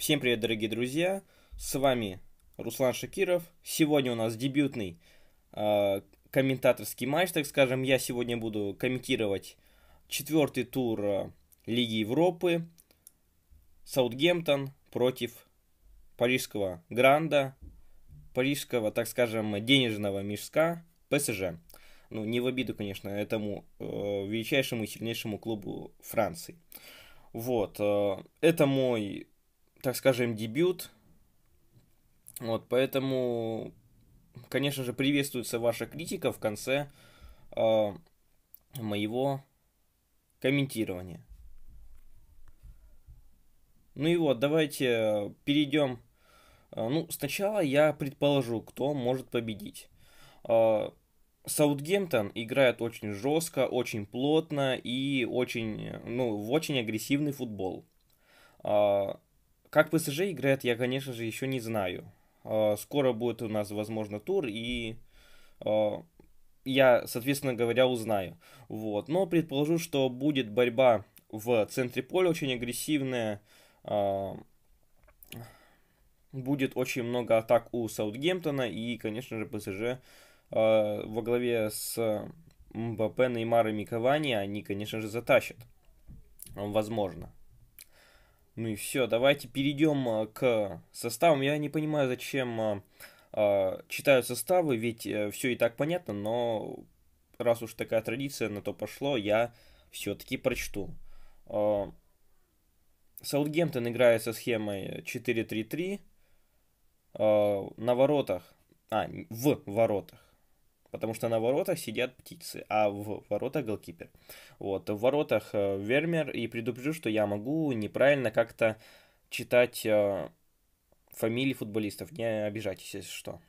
Всем привет, дорогие друзья! С вами Руслан Шакиров. Сегодня у нас дебютный э, комментаторский матч, так скажем. Я сегодня буду комментировать четвертый тур э, Лиги Европы. Саутгемптон против парижского Гранда, парижского, так скажем, денежного мешка ПСЖ. Ну, не в обиду, конечно, этому э, величайшему и сильнейшему клубу Франции. Вот, э, это мой так скажем, дебют. Вот, поэтому, конечно же, приветствуется ваша критика в конце э, моего комментирования. Ну и вот, давайте э, перейдем. Э, ну, сначала я предположу, кто может победить. А, Саутгемптон играет очень жестко, очень плотно и очень, э, ну, в очень агрессивный футбол. А, как ПСЖ играет, я, конечно же, еще не знаю. А, скоро будет у нас, возможно, тур, и а, я, соответственно говоря, узнаю. Вот. Но предположу, что будет борьба в центре поля очень агрессивная. А, будет очень много атак у Саутгемптона и, конечно же, ПСЖ во главе с МБП, Неймаром и Кавани они, конечно же, затащат. Возможно. Ну и все, давайте перейдем а, к составам. Я не понимаю, зачем а, а, читают составы, ведь э, все и так понятно, но раз уж такая традиция на то пошло, я все-таки прочту. Саутгемптон играет со схемой 4-3-3. На воротах, а, в воротах Потому что на воротах сидят птицы, а в воротах голкипер. Вот, в воротах э, Вермер, и предупрежу, что я могу неправильно как-то читать э, фамилии футболистов, не обижайтесь, если что.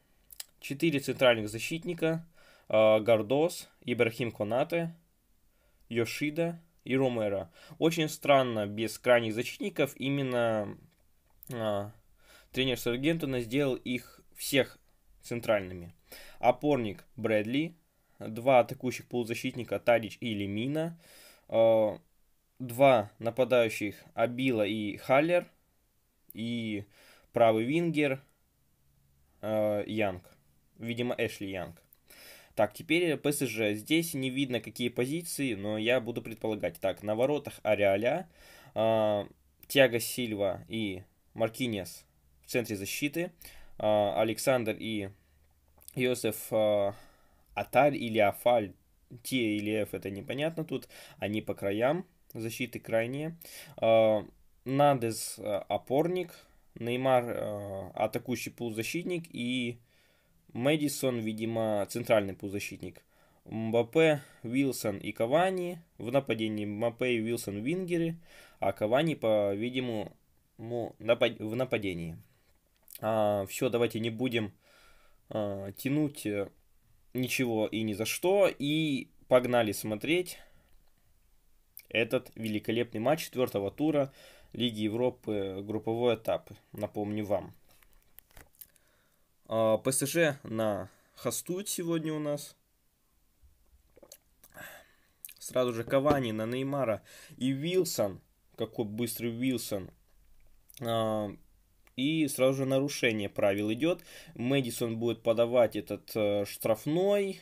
Четыре центральных защитника, э, Гордос, Ибрахим Конате, Йошида и Ромеро. Очень странно без крайних защитников именно а, тренер Саргентона сделал их всех центральными. Опорник Брэдли, два атакующих полузащитника Тадич и Лемина, э, два нападающих Абила и Халлер и правый вингер э, Янг, видимо Эшли Янг. Так, теперь ПСЖ. Здесь не видно, какие позиции, но я буду предполагать. Так, на воротах Ареаля, э, Тиаго Сильва и Маркинес в центре защиты, э, Александр и Йосеф э, Аталь или Афаль, Те или Ф, это непонятно тут, они по краям защиты крайние. Э, Надес э, опорник, Неймар атакующий полузащитник и Мэдисон, видимо, центральный полузащитник. Мбаппе, Вилсон и Кавани. В нападении Мбаппе и Вилсон вингеры, а Кавани, по-видимому, напад... в нападении. А, все, давайте не будем а, э, тянуть ничего и ни за что. И погнали смотреть этот великолепный матч четвертого тура Лиги Европы групповой этап. Напомню вам. Э, ПСЖ на хастует сегодня у нас. Сразу же Кавани на Неймара и Вилсон. Какой быстрый Вилсон. Э, и сразу же нарушение правил идет. Мэдисон будет подавать этот э, штрафной,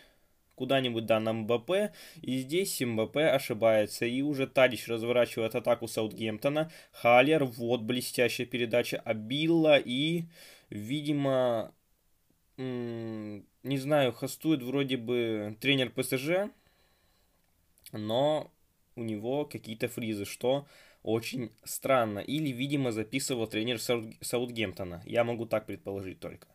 куда-нибудь, да, на МБП, и здесь МБП ошибается, и уже Тадич разворачивает атаку Саутгемптона, Халлер, вот блестящая передача Абилла, и, видимо, не знаю, хастует вроде бы тренер ПСЖ, но у него какие-то фризы, что очень странно. Или, видимо, записывал тренер Саут... Саутгемптона. Я могу так предположить только.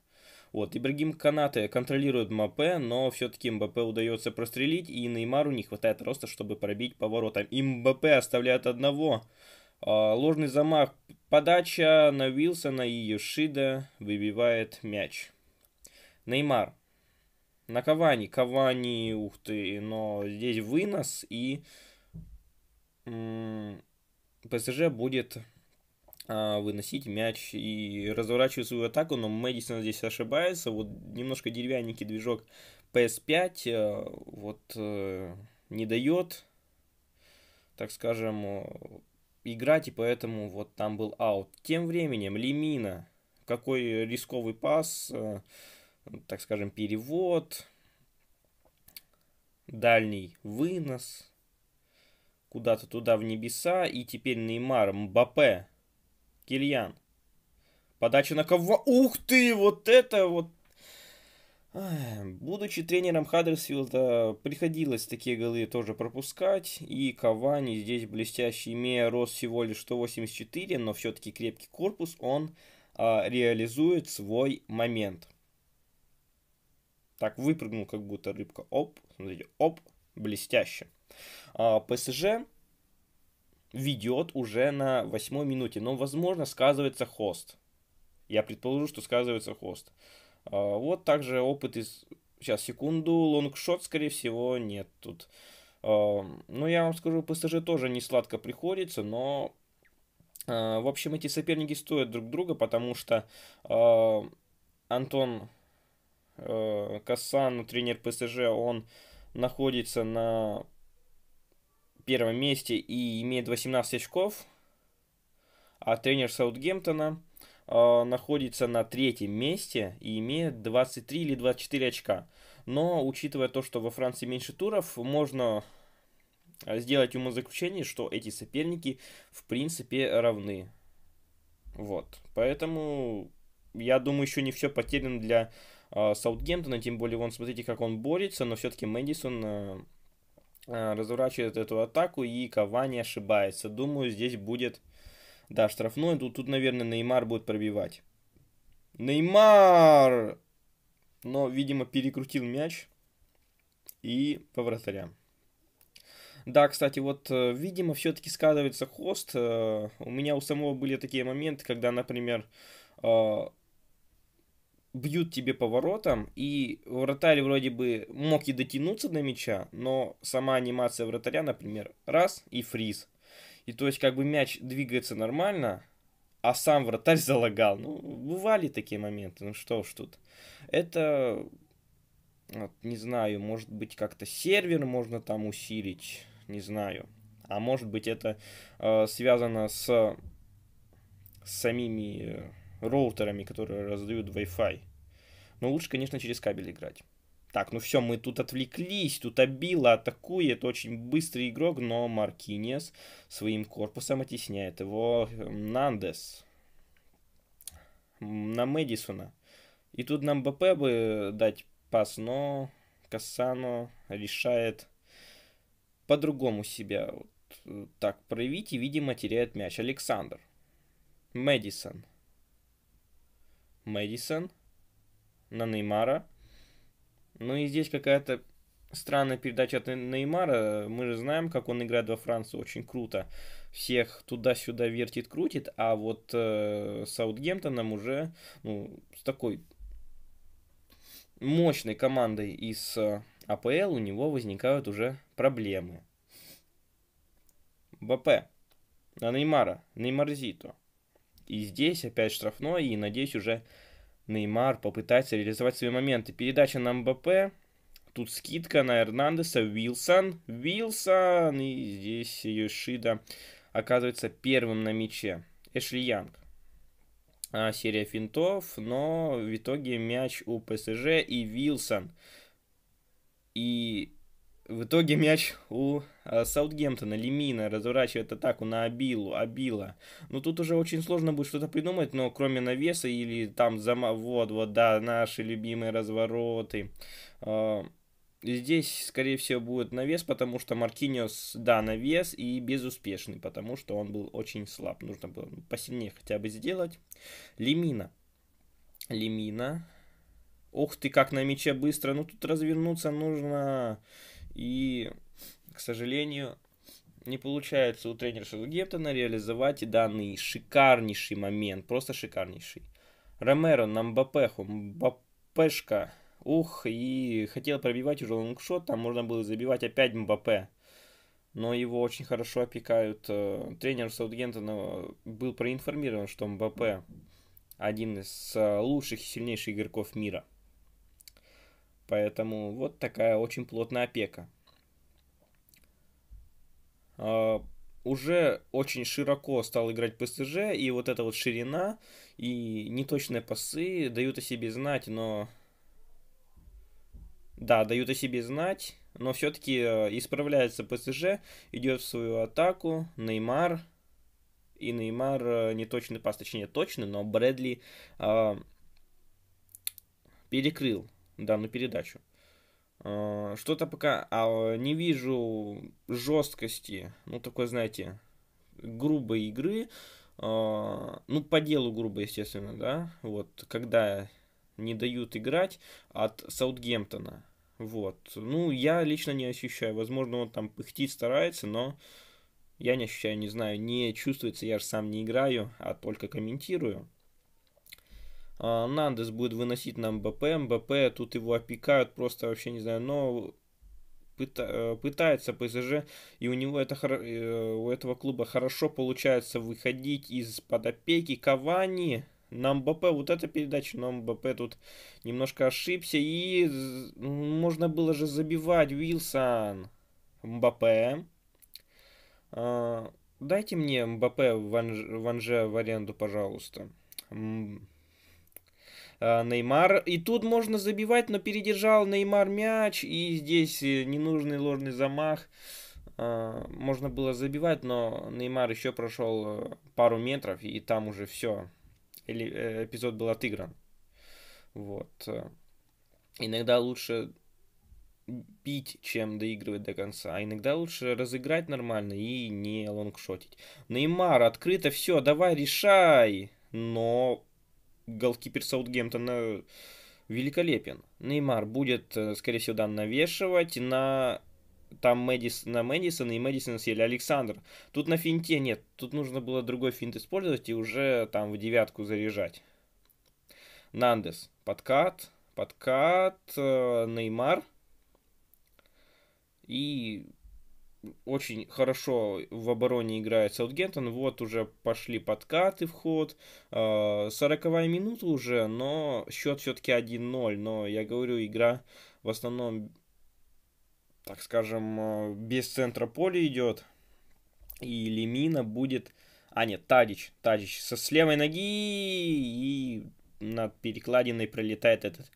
Вот, Ибрагим Канате контролирует Мапе, но все-таки МБП удается прострелить, и Неймару не хватает роста, чтобы пробить поворотом. И МБП оставляет одного. А, ложный замах, подача на Вилсона и Йошида выбивает мяч. Неймар. На Кавани. Кавани, ух ты, но здесь вынос и... ПСЖ будет а, выносить мяч и разворачивать свою атаку, но Мэдисон здесь ошибается. Вот немножко деревянненький движок PS5 э, вот э, не дает, так скажем, э, играть, и поэтому вот там был аут. Тем временем Лемина, какой рисковый пас, так скажем, перевод, дальний вынос, куда-то туда в небеса, и теперь Неймар, Мбапе, Кильян. Подача на кого? Ух ты, вот это вот Будучи тренером Хаддерсфилда, приходилось такие голы тоже пропускать. И Кавани здесь блестящий, имея рост всего лишь 184, но все-таки крепкий корпус, он а, реализует свой момент. Так, выпрыгнул как будто рыбка. Оп, смотрите, оп, блестяще. А, ПСЖ ведет уже на восьмой минуте, но, возможно, сказывается хост. Я предположу, что сказывается хост. А, вот также опыт из... Сейчас, секунду, лонгшот, скорее всего, нет тут. А, но ну, я вам скажу, ПСЖ тоже не сладко приходится, но... В общем, эти соперники стоят друг друга, потому что Антон Касан, тренер ПСЖ, он находится на первом месте и имеет 18 очков, а тренер Саутгемптона э, находится на третьем месте и имеет 23 или 24 очка. Но, учитывая то, что во Франции меньше туров, можно сделать умозаключение, что эти соперники в принципе равны. Вот. Поэтому я думаю, еще не все потеряно для э, Саутгемптона, тем более, вон, смотрите, как он борется, но все-таки Мэдисон э, Э, разворачивает эту атаку, и Кавани ошибается. Думаю, здесь будет, да, штрафной. Тут, тут наверное, Неймар будет пробивать. Неймар! Но, видимо, перекрутил мяч и по вратарям. Да, кстати, вот, э, видимо, все-таки сказывается хост. Э, у меня у самого были такие моменты, когда, например, бьют тебе по воротам, и вратарь вроде бы мог и дотянуться до мяча, но сама анимация вратаря, например, раз и фриз. И то есть как бы мяч двигается нормально, а сам вратарь залагал. Ну, бывали такие моменты, ну что уж тут. Это, вот, не знаю, может быть как-то сервер можно там усилить, не знаю. А может быть это э, связано с, с самими э, роутерами, которые раздают Wi-Fi. Но лучше, конечно, через кабель играть. Так, ну все, мы тут отвлеклись, тут обило атакует, очень быстрый игрок, но Маркинес своим корпусом оттесняет его эм, Нандес на Мэдисона. И тут нам БП бы дать пас, но Кассано решает по-другому себя вот э, так проявить и, видимо, теряет мяч. Александр. Мэдисон. Мэдисон, на Неймара. Ну и здесь какая-то странная передача от Неймара. Мы же знаем, как он играет во Францию очень круто. Всех туда-сюда вертит, крутит. А вот э, Саутгемптоном уже ну, с такой мощной командой из э, АПЛ у него возникают уже проблемы. БП на Неймара, Неймарзито. И здесь опять штрафной, и надеюсь уже Неймар попытается реализовать свои моменты. Передача на МБП, тут скидка на Эрнандеса, Вилсон, Вилсон, и здесь Йошида оказывается первым на мяче. Эшли Янг. А, серия финтов, но в итоге мяч у ПСЖ и Вилсон. И в итоге мяч у э, Саутгемптона, Лемина разворачивает атаку на Абилу, Абила. Ну тут уже очень сложно будет что-то придумать, но кроме навеса или там зама... Вот, вот, да, наши любимые развороты. Э, здесь, скорее всего, будет навес, потому что Маркиниос, да, навес и безуспешный, потому что он был очень слаб. Нужно было посильнее хотя бы сделать. Лемина. Лемина. Ух ты, как на мяче быстро. Ну тут развернуться нужно и, к сожалению, не получается у тренера Шелгептона реализовать данный шикарнейший момент, просто шикарнейший. Ромеро на Мбапеху, Мбапешка, ух, и хотел пробивать уже лонгшот, там можно было забивать опять Мбапе, Но его очень хорошо опекают. Э, тренер Саутгемптона был проинформирован, что Мбапе один из э, лучших и сильнейших игроков мира – Поэтому вот такая очень плотная опека. А, уже очень широко стал играть ПСЖ, и вот эта вот ширина и неточные пасы дают о себе знать, но... Да, дают о себе знать, но все-таки э, исправляется ПСЖ, идет в свою атаку, Неймар, и Неймар э, не точный пас, точнее точный, но Брэдли э, перекрыл данную передачу. А, что-то пока а, не вижу жесткости, ну такой, знаете, грубой игры, а, ну по делу грубо, естественно, да, вот, когда не дают играть от Саутгемптона, вот. Ну, я лично не ощущаю, возможно, он там пыхтит, старается, но я не ощущаю, не знаю, не чувствуется, я же сам не играю, а только комментирую. А, Нандес будет выносить нам БП. МБП, тут его опекают, просто вообще не знаю, но э, пытается ПСЖ, и у него это э, у этого клуба хорошо получается выходить из-под опеки Кавани на МБП. Вот эта передача на МБП тут немножко ошибся, и можно было же забивать Вилсон МБП. А, дайте мне МБП в Анже в аренду, пожалуйста. Э, Неймар. И тут можно забивать, но передержал Неймар мяч, и здесь э, ненужный ложный замах. Э, можно было забивать, но Неймар еще прошел пару метров, и там уже все. эпизод был отыгран. Вот. Иногда лучше бить, чем доигрывать до конца. А иногда лучше разыграть нормально и не лонгшотить. Неймар, открыто все, давай решай. Но голкипер Саутгемптона э, великолепен. Неймар будет, э, скорее всего, да, навешивать на там Мэдис, на Мэдисона и Мэдисона съели Александр. Тут на финте нет, тут нужно было другой финт использовать и уже там в девятку заряжать. Нандес, подкат, подкат, э, Неймар. И очень хорошо в обороне играет Саутгемптон. Вот уже пошли подкаты в ход. 40-я а, минута уже, но счет все-таки 1-0. Но я говорю, игра в основном, так скажем, а, без центра поля идет. И Лемина будет... А, нет, Тадич. Тадич со с левой ноги и над перекладиной пролетает этот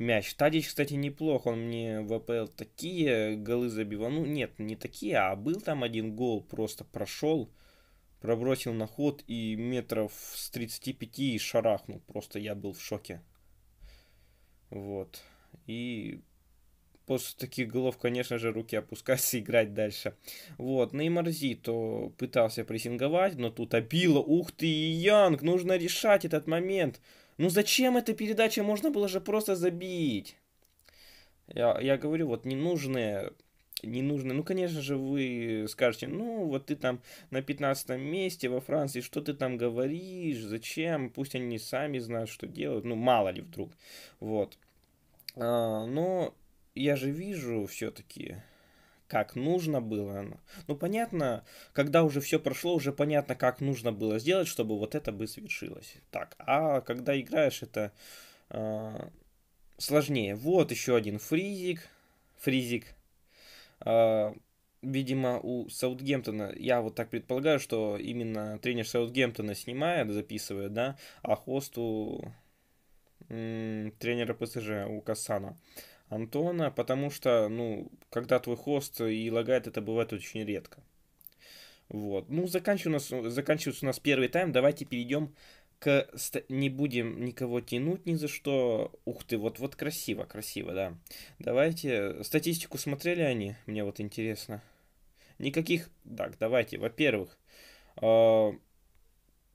мяч. Тадич, кстати, неплох, он мне в АПЛ такие голы забивал. Ну, нет, не такие, а был там один гол, просто прошел, пробросил на ход и метров с 35 шарахнул. Просто я был в шоке. Вот. И после таких голов, конечно же, руки опускаются играть дальше. Вот, на Неймар то пытался прессинговать, но тут обило. Ух ты, Янг, нужно решать этот момент. Ну зачем эта передача? Можно было же просто забить. Я, я говорю, вот ненужные ненужные. Ну, конечно же, вы скажете, ну, вот ты там на 15 месте во Франции, что ты там говоришь, зачем, пусть они сами знают, что делают, ну, мало ли вдруг, вот. А, но я же вижу все-таки, как нужно было Ну, понятно, когда уже все прошло, уже понятно, как нужно было сделать, чтобы вот это бы свершилось. Так, а когда играешь, это э, сложнее. Вот еще один фризик. Фризик. Э, видимо, у Саутгемптона, я вот так предполагаю, что именно тренер Саутгемптона снимает, записывает, да, а хосту тренера ПСЖ у Касана. Э, Антона, потому что, ну, когда твой хост э, и лагает, это бывает очень редко. Вот. Ну, заканчивается у нас, э, заканчивается у нас первый тайм. Давайте перейдем к... Не будем никого тянуть ни за что. Ух ты, вот, вот красиво, красиво, да. Давайте... Э, статистику смотрели они? Мне вот интересно. Никаких... Так, давайте. Во-первых,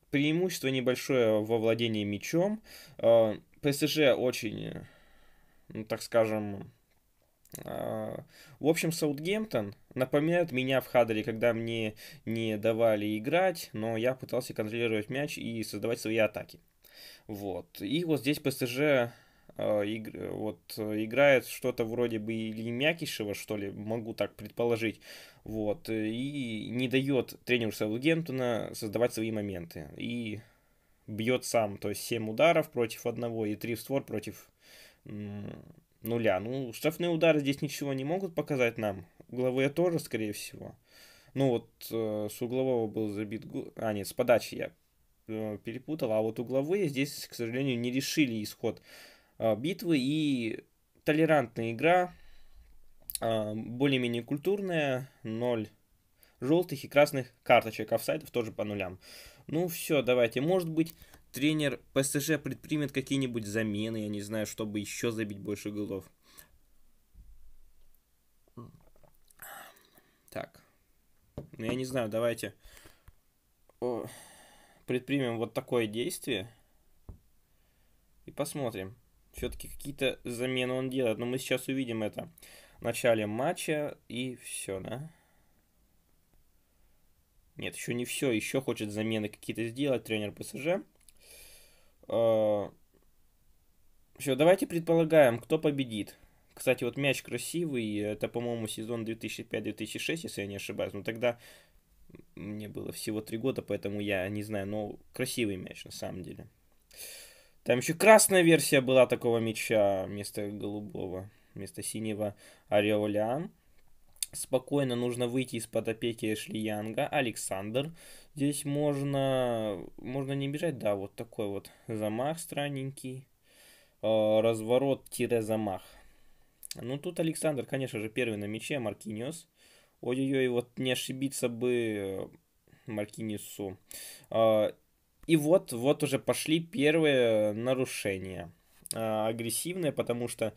преимущество небольшое во владении мячом. ПСЖ очень ну, так скажем, а, в общем, Саутгемптон напоминает меня в Хадере, когда мне не давали играть, но я пытался контролировать мяч и создавать свои атаки. Вот. И вот здесь ПСЖ а, игр, вот, играет что-то вроде бы или Мякишева, что ли, могу так предположить, вот, и не дает тренеру Саутгемптона создавать свои моменты, и бьет сам, то есть 7 ударов против одного и 3 в створ против нуля. Ну, штрафные удары здесь ничего не могут показать нам. Угловые тоже, скорее всего. Ну вот э, с углового был забит... Гол... А, нет, с подачи я э, перепутал. А вот угловые здесь, к сожалению, не решили исход э, битвы. И толерантная игра, э, более-менее культурная, ноль желтых и красных карточек, офсайдов тоже по нулям. Ну все, давайте, может быть, тренер ПСЖ предпримет какие-нибудь замены, я не знаю, чтобы еще забить больше голов. Так. Ну, я не знаю, давайте О, предпримем вот такое действие и посмотрим. Все-таки какие-то замены он делает, но мы сейчас увидим это в начале матча и все, да? Нет, еще не все, еще хочет замены какие-то сделать тренер ПСЖ. А, Все, давайте предполагаем, кто победит. Кстати, вот мяч красивый, это, по-моему, сезон 2005-2006, если я не ошибаюсь. Но тогда мне было всего три года, поэтому я не знаю, но красивый мяч на самом деле. Там еще красная версия была такого мяча вместо голубого, вместо синего ореоля спокойно нужно выйти из-под опеки Эшли Янга. Александр. Здесь можно, можно не бежать. Да, вот такой вот замах странненький. А, Разворот-замах. Ну, тут Александр, конечно же, первый на мяче, Маркиниос. Ой-ой-ой, вот не ошибиться бы э, Маркинису. А, и вот, вот уже пошли первые нарушения. А, агрессивные, потому что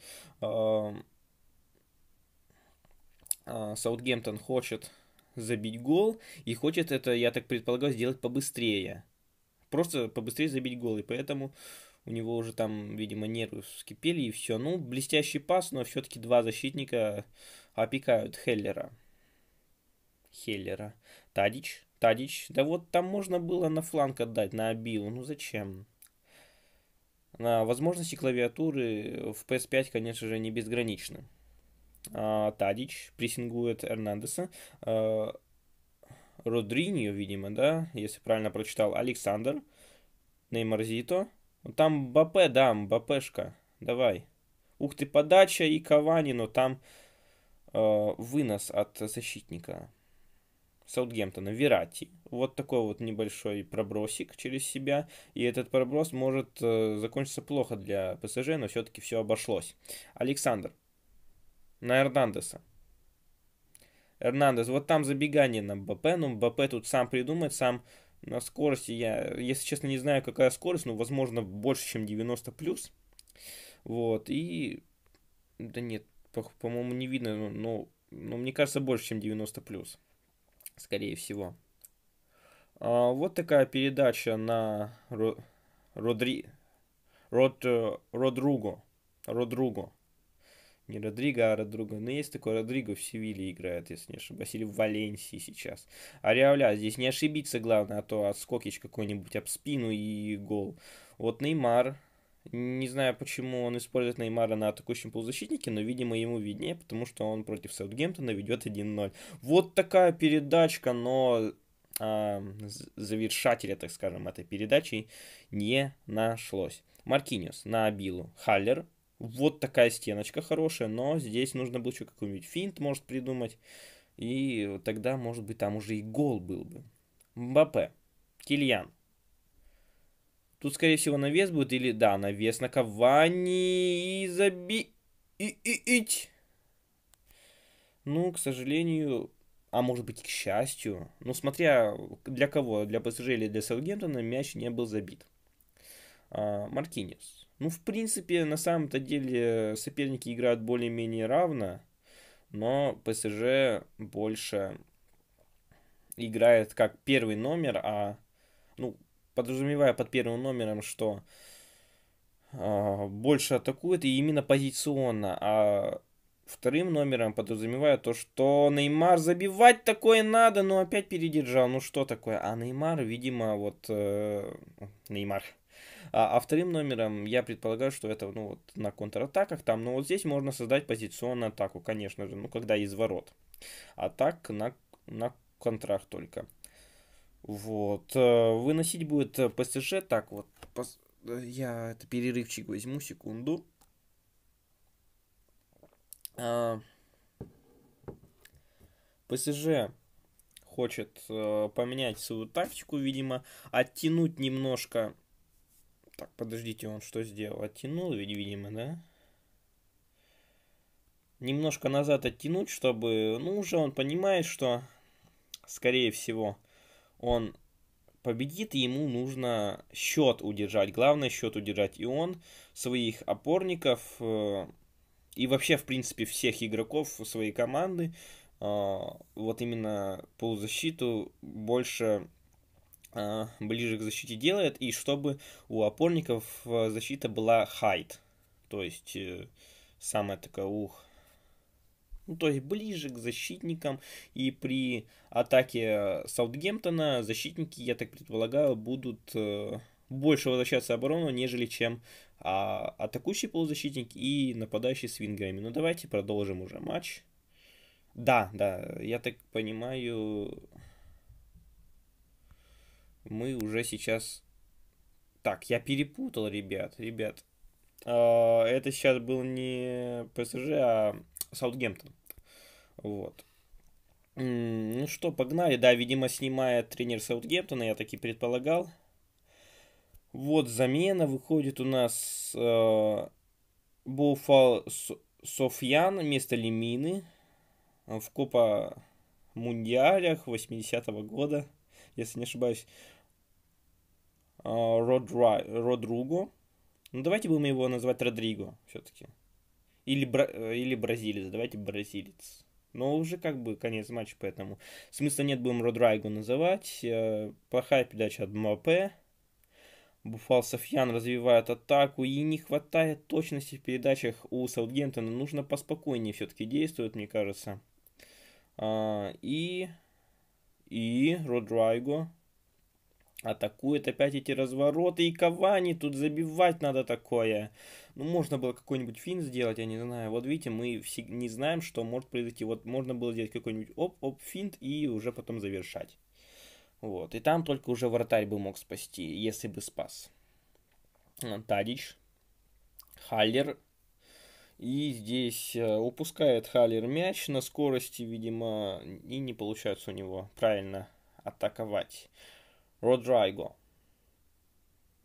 а, Саутгемптон хочет забить гол и хочет это, я так предполагаю, сделать побыстрее. Просто побыстрее забить гол, и поэтому у него уже там, видимо, нервы вскипели и все. Ну, блестящий пас, но все-таки два защитника опекают Хеллера. Хеллера. Тадич. Тадич. Да вот там можно было на фланг отдать, на Абилу. Ну зачем? На возможности клавиатуры в PS5, конечно же, не безграничны. Тадич прессингует Эрнандеса. А, Родриньо, видимо, да, если правильно прочитал, Александр, Неймар Зито. Ну, там Бапе, да, Бапешка, давай. Ух ты, подача и Кавани, но там э, вынос от защитника Саутгемптона, Верати. Вот такой вот небольшой пробросик через себя. И этот проброс может э, закончиться плохо для ПСЖ, но все-таки все обошлось. Александр, на Эрнандеса. Эрнандес, вот там забегание на БП, ну БП тут сам придумает, сам на скорости я, если честно, не знаю, какая скорость, но, возможно, больше, чем 90+. плюс. Вот, и... Да нет, по-моему, не видно, но, но, но мне кажется, больше, чем 90+. плюс, Скорее всего. А, вот такая передача на Ро... Родри... Род... Э, Родруго. Родруго. Не Родриго, а Родруга. Но есть такой Родриго в Севиле играет, если не ошибаюсь, или в Валенсии сейчас. А Реоля, здесь не ошибиться главное, а то отскокич какой-нибудь об спину и гол. Вот Неймар, не знаю, почему он использует Неймара на атакующем полузащитнике, но, видимо, ему виднее, потому что он против Саутгемптона ведет 1-0. Вот такая передачка, но а, завершателя, так скажем, этой передачи не нашлось. Маркиниус на Абилу. Халлер вот такая стеночка хорошая, но здесь нужно было еще какой-нибудь финт, может, придумать. И тогда, может быть, там уже и гол был бы. Мбаппе. Кильян. Тут, скорее всего, навес будет или... Да, навес на Кавани и заби... И -и -ить. Ну, к сожалению, а может быть, к счастью, ну, смотря для кого, для ПСЖ или для Саутгемптона, мяч не был забит. А, Маркиниус. Ну, в принципе, на самом-то деле э, соперники играют более-менее равно, но ПСЖ больше играет как первый номер, а, ну, подразумевая под первым номером, что э, больше атакует и именно позиционно, а вторым номером подразумевая то, что Неймар забивать такое надо, но опять передержал, ну что такое, а Неймар, видимо, вот э, Неймар, а, а вторым номером я предполагаю, что это ну, вот, на контратаках там, но вот здесь можно создать позиционную атаку, конечно же, ну когда из ворот. А так на, на контрах только. Вот. Э, выносить будет ПСЖ. Так вот, пос... Э, я это перерывчик возьму, секунду. А... ПСЖ хочет э, поменять свою тактику, видимо, оттянуть немножко так, подождите, он что сделал? Оттянул видимо, да? Немножко назад оттянуть, чтобы... Ну, уже он понимает, что, скорее всего, он победит, и ему нужно счет удержать. Главное, счет удержать. И он своих опорников э, и вообще, в принципе, всех игроков своей команды, э, вот именно полузащиту больше а, ближе к защите делает, и чтобы у опорников э, защита была хайт, то есть э, самая такая ух, ну, то есть ближе к защитникам, и при атаке Саутгемптона защитники, я так предполагаю, будут э, больше возвращаться в оборону, нежели чем а, атакующий полузащитник и нападающий с вингерами. Ну давайте продолжим уже матч. Да, да, я так понимаю, мы уже сейчас... Так, я перепутал, ребят, ребят. А, это сейчас был не ПСЖ, а Саутгемптон. Вот. Ну что, погнали. Да, видимо, снимает тренер Саутгемптона, я так и предполагал. Вот замена выходит у нас э, Боуфал Софьян вместо Лемины в Копа Мундиалях 80-го года, если не ошибаюсь. А, Родра... Родруго. Ну, давайте будем его называть Родриго все-таки. Или, бра... Э, или бразилец, давайте бразилец. Но уже как бы конец матча, поэтому смысла нет, будем Родрайго называть. Э, плохая передача от МАП. Буфал Софьян развивает атаку и не хватает точности в передачах у Саутгемптона. Нужно поспокойнее все-таки действовать, мне кажется. А, и... И Родрайго Атакует опять эти развороты. И Кавани тут забивать надо такое. Ну, можно было какой-нибудь финт сделать, я не знаю. Вот видите, мы не знаем, что может произойти. Вот можно было сделать какой-нибудь оп-оп финт и уже потом завершать. Вот. И там только уже вратарь бы мог спасти, если бы спас. Э, Тадич. Халлер. И здесь э, упускает Халлер мяч на скорости, видимо, и не получается у него правильно атаковать. Родрайго.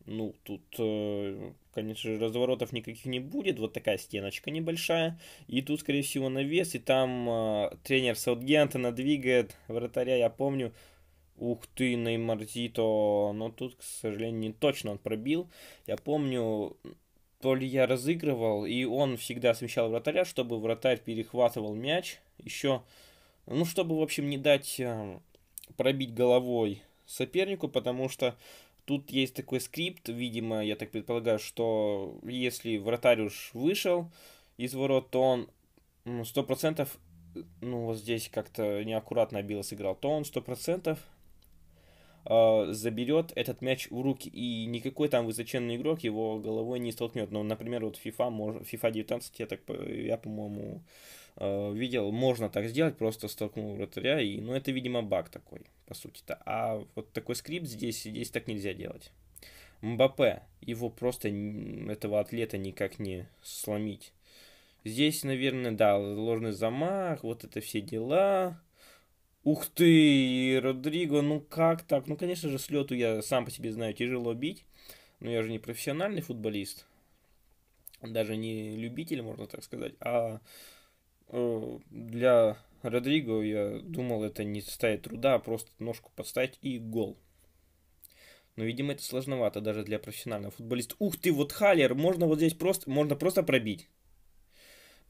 Ну, тут, э, конечно же, разворотов никаких не будет. Вот такая стеночка небольшая. И тут, скорее всего, навес. И там э, тренер Саутгемптона двигает вратаря, я помню. Ух ты, Неймар Зито. Но тут, к сожалению, не точно он пробил. Я помню, то ли я разыгрывал, и он всегда смещал вратаря, чтобы вратарь перехватывал мяч. Еще, ну, чтобы, в общем, не дать э, пробить головой сопернику, потому что тут есть такой скрипт, видимо, я так предполагаю, что если вратарь уж вышел из ворот, то он ну, сто процентов, ну, вот здесь как-то неаккуратно Билл сыграл, то он сто процентов а, заберет этот мяч в руки, и никакой там высоченный игрок его головой не столкнет. Но, например, вот FIFA, мож, FIFA 19, я, так, я по-моему, а, видел, можно так сделать, просто столкнул вратаря, и, ну, это, видимо, баг такой, по сути-то. А вот такой скрипт здесь, здесь так нельзя делать. Мбаппе, его просто, этого атлета никак не сломить. Здесь, наверное, да, ложный замах, вот это все дела. Ух ты, Родриго, ну как так? Ну, конечно же, слету я сам по себе знаю, тяжело бить. Но я же не профессиональный футболист. Даже не любитель, можно так сказать. А э, для Родриго, я думал, это не составит труда, а просто ножку подставить и гол. Но, видимо, это сложновато даже для профессионального футболиста. Ух ты, вот Халер, можно вот здесь просто, можно просто пробить.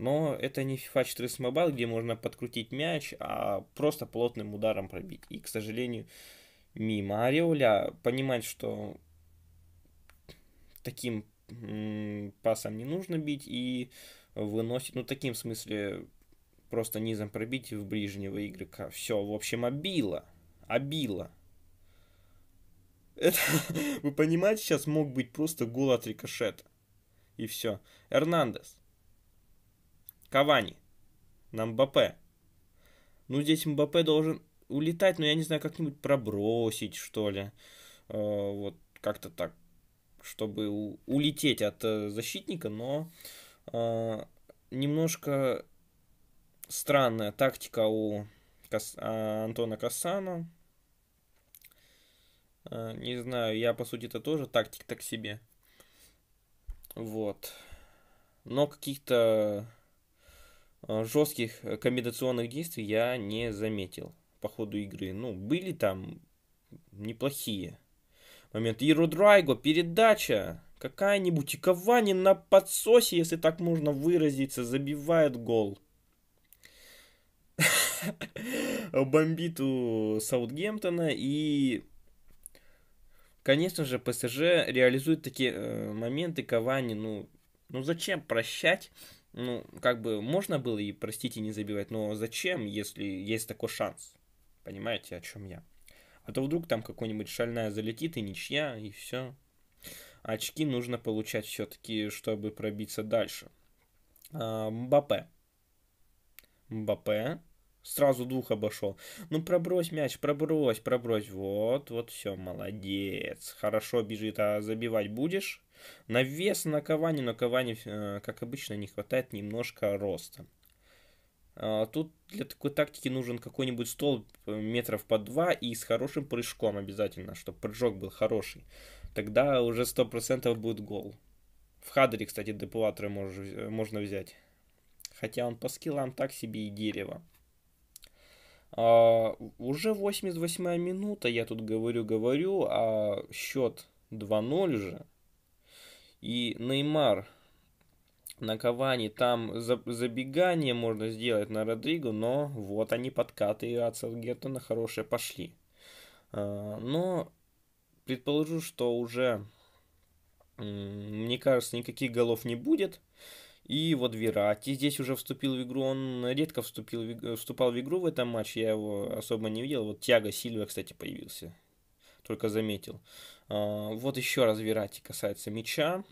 Но это не FIFA 14 Mobile, где можно подкрутить мяч, а просто плотным ударом пробить. И, к сожалению, мимо. Ореоля понимать, что таким пасом не нужно бить и выносить, ну, таким в смысле, просто низом пробить и в ближнего игрока. Все, в общем, обило. Обило. Это, вы понимаете, сейчас мог быть просто гол от рикошета. И все. Эрнандес. Кавани. На Мбаппе. Ну, здесь Мбаппе должен улетать, но я не знаю, как-нибудь пробросить, что ли. Э, вот как-то так, чтобы у- улететь от э, защитника, но э, немножко странная тактика у Кас... А, Антона Кассана. Э, не знаю, я по сути это тоже тактик так себе. Вот. Но каких-то Э, жестких э, комбинационных действий я не заметил по ходу игры. Ну, были там неплохие моменты. И Родрайго, передача, какая-нибудь икование на подсосе, если так можно выразиться, забивает гол. Бомбит у Саутгемптона и конечно же, ПСЖ реализует такие э, моменты Кавани, ну, ну зачем прощать ну, как бы можно было и, простите, не забивать, но зачем, если есть такой шанс? Понимаете, о чем я? А то вдруг там какой-нибудь шальная залетит и ничья, и все. Очки нужно получать все-таки, чтобы пробиться дальше. А, Мбаппе. Мбаппе Сразу двух обошел. Ну, пробрось мяч, пробрось, пробрось. Вот, вот, все, молодец. Хорошо бежит, а забивать будешь? на вес, на ковани, но ковани, э, как обычно, не хватает немножко роста. А, тут для такой тактики нужен какой-нибудь стол э, метров по два и с хорошим прыжком обязательно, чтобы прыжок был хороший. Тогда уже 100% будет гол. В хадере, кстати, депилаторы можно взять. Хотя он по скиллам так себе и дерево. А, уже 88 минута, я тут говорю-говорю, а счет 2-0 же. И Неймар на Кавани, там забегание можно сделать на Родригу но вот они подкаты и от Саутгемптона хорошие пошли. А, но предположу, что уже, мне кажется, никаких голов не будет. И вот Верати здесь уже вступил в игру, он редко вступил, вступал в игру в этом матче, я его особо не видел. Вот Тяга Сильва, кстати, появился, только заметил. А, вот еще раз Верати касается мяча.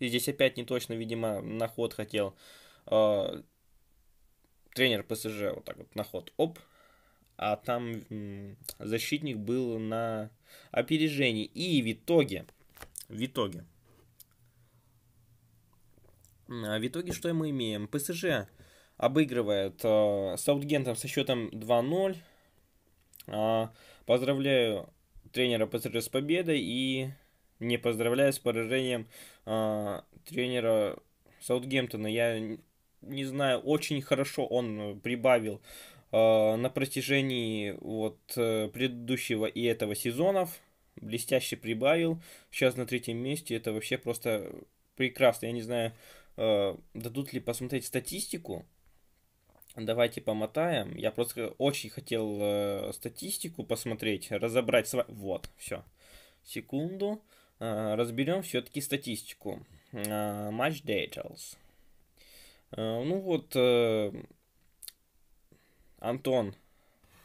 И здесь опять не точно, видимо, на ход хотел а, тренер ПСЖ вот так вот на ход, оп, а там защитник был на опережении. И в итоге, в итоге, а в итоге что мы имеем? ПСЖ обыгрывает э, Саутгентом со счетом 2-0. А, поздравляю тренера ПСЖ с победой и не поздравляю с поражением э, тренера Саутгемптона. Я не знаю, очень хорошо он прибавил э, на протяжении вот э, предыдущего и этого сезонов. Блестяще прибавил. Сейчас на третьем месте. Это вообще просто прекрасно. Я не знаю, Э, дадут ли посмотреть статистику. Давайте помотаем. Я просто очень хотел э, статистику посмотреть, разобрать. Сва... Вот, все. Секунду. Э, разберем все-таки статистику. Э, match details. Э, ну вот, э, Антон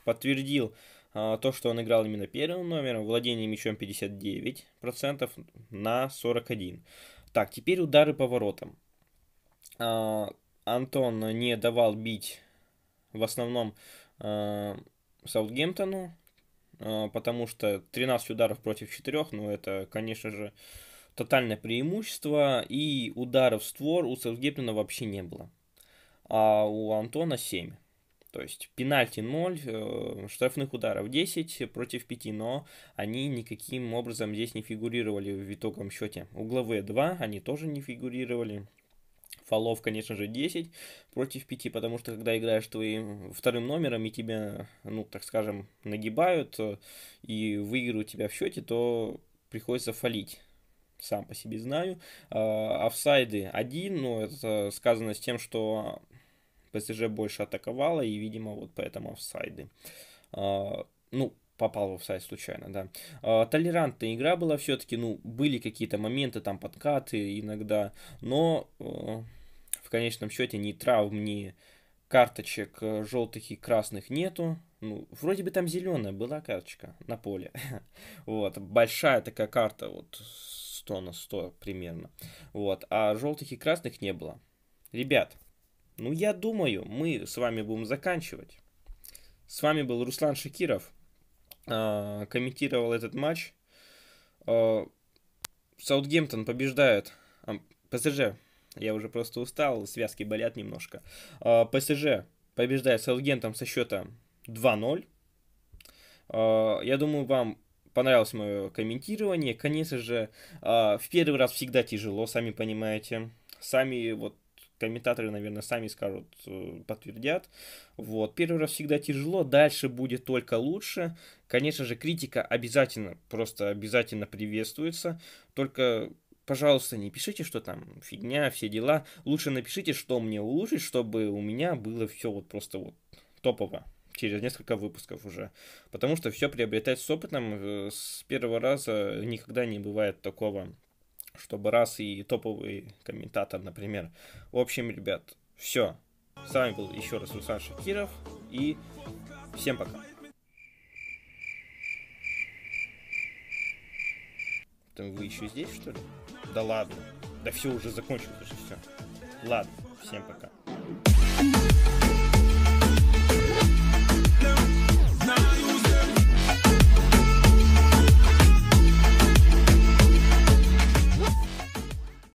подтвердил э, то, что он играл именно первым номером, владение мячом 59% на 41%. Так, теперь удары по воротам. А, Антон не давал бить в основном а, Саутгемптону, а, потому что 13 ударов против 4, ну это, конечно же, тотальное преимущество, и ударов в створ у Саутгемптона вообще не было, а у Антона 7. То есть пенальти 0, э, штрафных ударов 10 против 5, но они никаким образом здесь не фигурировали в итоговом счете. Угловые 2, они тоже не фигурировали фолов, конечно же, 10 против 5, потому что когда играешь твоим вторым номером и тебя, ну, так скажем, нагибают э, и выигрывают тебя в счете, то приходится фалить сам по себе знаю. А, офсайды один, но это сказано с тем, что ПСЖ больше атаковала, и, видимо, вот поэтому офсайды. А, ну, попал в офсайд случайно, да. А, толерантная игра была все-таки, ну, были какие-то моменты, там, подкаты иногда, но э, в конечном счете ни травм, ни карточек э, желтых и красных нету. Ну, вроде бы там зеленая была карточка на поле. вот, большая такая карта, вот 100 на 100 примерно. Вот, а желтых и красных не было. Ребят, ну я думаю, мы с вами будем заканчивать. С вами был Руслан Шакиров. А, комментировал этот матч. А, Саутгемптон побеждает а, ПСЖ я уже просто устал, связки болят немножко. А, ПСЖ побеждает Саутгентом со счета 2-0. А, Я думаю, вам понравилось мое комментирование. Конечно же, а, в первый раз всегда тяжело, сами понимаете. Сами вот комментаторы, наверное, сами скажут, э, подтвердят. Вот. Первый раз всегда тяжело, дальше будет только лучше. Конечно же, критика обязательно, просто обязательно приветствуется. Только Пожалуйста, не пишите, что там фигня, все дела. Лучше напишите, что мне улучшить, чтобы у меня было все вот просто вот топово через несколько выпусков уже. Потому что все приобретать с опытом э, с первого раза никогда не бывает такого, чтобы раз и топовый комментатор, например. В общем, ребят, все. С вами был еще раз Руслан Шакиров и всем пока. Вы еще здесь, что ли? Да ладно. Да все, уже закончилось, даже все. Ладно, всем пока.